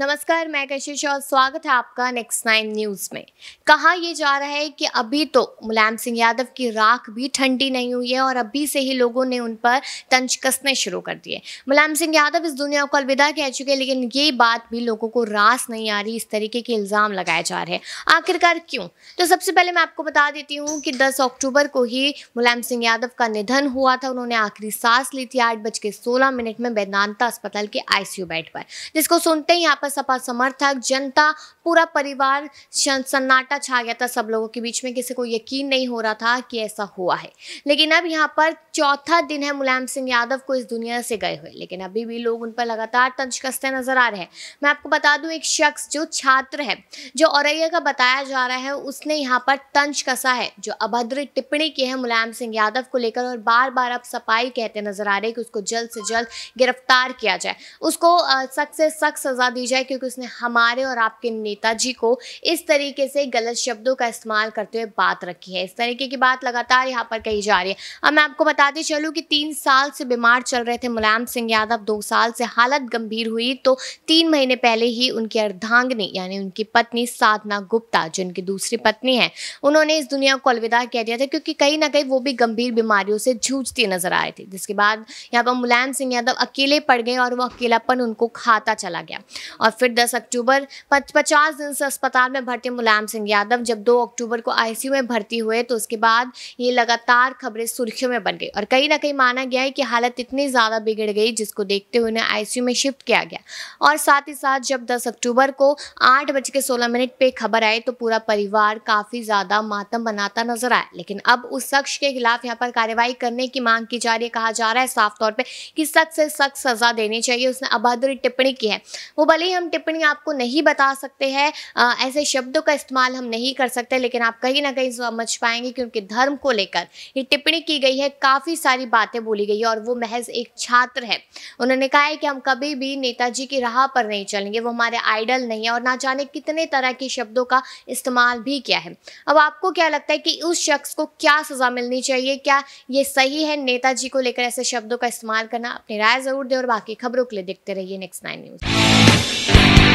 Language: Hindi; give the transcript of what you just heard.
नमस्कार मैं कशिश और स्वागत है आपका नेक्स्ट नाइन न्यूज में कहा यह जा रहा है कि अभी तो मुलायम सिंह यादव की राख भी ठंडी नहीं हुई है और अभी से ही लोगों ने उन पर तंज कसने शुरू कर दिए मुलायम सिंह यादव इस दुनिया को अलविदा कह चुके हैं लेकिन ये बात भी लोगों को रास नहीं आ रही इस तरीके के इल्ज़ाम लगाए जा रहे हैं आखिरकार क्यों तो सबसे पहले मैं आपको बता देती हूँ कि दस अक्टूबर को ही मुलायम सिंह यादव का निधन हुआ था उन्होंने आखिरी सांस ली थी आठ बज के सोलह मिनट में वेदांता अस्पताल के आईसीयू बेड पर जिसको सुनते ही यहाँ पर पर सपा समर्थक जनता पूरा परिवार सन्नाटा छा गया था सब लोगों के बीच में किसी को यकीन नहीं हो रहा था कि ऐसा हुआ है लेकिन अब यहाँ पर चौथा दिन है मुलायम सिंह यादव को इस दुनिया से गए हुए लेकिन अभी भी लोग उन पर लगातार तंज कसते नजर आ रहे हैं मैं आपको बता दूं एक शख्स जो छात्र है जो औरैया का बताया जा रहा है उसने यहाँ पर तंज कसा है जो अभद्र टिप्पणी की है मुलायम सिंह यादव को लेकर और बार बार अब सफाई कहते नजर आ रहे हैं कि उसको जल्द से जल्द गिरफ्तार किया जाए उसको सख्त से सख्त सजा दी जाए है क्योंकि उसने हमारे और आपके नेताजी को इस तरीके से गलत शब्दों का इस्तेमाल करते हुए बात रखी है इस तरीके की बात लगातार यहाँ पर कही जा रही है अब मैं आपको बताती चलूँ कि तीन साल से बीमार चल रहे थे मुलायम सिंह यादव दो साल से हालत गंभीर हुई तो तीन महीने पहले ही उनकी अर्धांगनी यानी उनकी पत्नी साधना गुप्ता जो उनकी दूसरी पत्नी है उन्होंने इस दुनिया को अलविदा कह दिया था क्योंकि कहीं ना कहीं वो भी गंभीर बीमारियों से जूझती नजर आए थे जिसके बाद यहाँ पर मुलायम सिंह यादव अकेले पड़ गए और वो अकेलापन उनको खाता चला गया और और फिर 10 अक्टूबर 50 दिन से अस्पताल में भर्ती मुलायम सिंह यादव जब 2 अक्टूबर को आईसीयू में भर्ती हुए तो उसके बाद ये लगातार खबरें सुर्खियों में बन गई और कहीं ना कहीं माना गया है कि हालत इतनी ज़्यादा बिगड़ गई जिसको देखते हुए उन्हें आई में शिफ्ट किया गया और साथ ही साथ जब दस अक्टूबर को आठ बज के सोलह मिनट पर खबर आई तो पूरा परिवार काफ़ी ज़्यादा मातम बनाता नजर आया लेकिन अब उस शख्स के खिलाफ यहाँ पर कार्रवाई करने की मांग की जा रही है कहा जा रहा है साफ तौर पर कि सख्त से सख्त सजा देनी चाहिए उसने अभद्र टिप्पणी की है वो भले सारी हम टिप्पणी आपको नहीं बता सकते हैं ऐसे शब्दों का इस्तेमाल हम नहीं कर सकते लेकिन आप कहीं ना कहीं समझ पाएंगे कि उनके धर्म को लेकर ये टिप्पणी की गई है काफ़ी सारी बातें बोली गई है और वो महज एक छात्र है उन्होंने कहा है कि हम कभी भी नेताजी की राह पर नहीं चलेंगे वो हमारे आइडल नहीं है और ना जाने कितने तरह के शब्दों का इस्तेमाल भी किया है अब आपको क्या लगता है कि उस शख्स को क्या सज़ा मिलनी चाहिए क्या ये सही है नेताजी को लेकर ऐसे शब्दों का इस्तेमाल करना अपनी राय ज़रूर दे और बाकी खबरों के लिए देखते रहिए नेक्स्ट नाइन न्यूज़ you.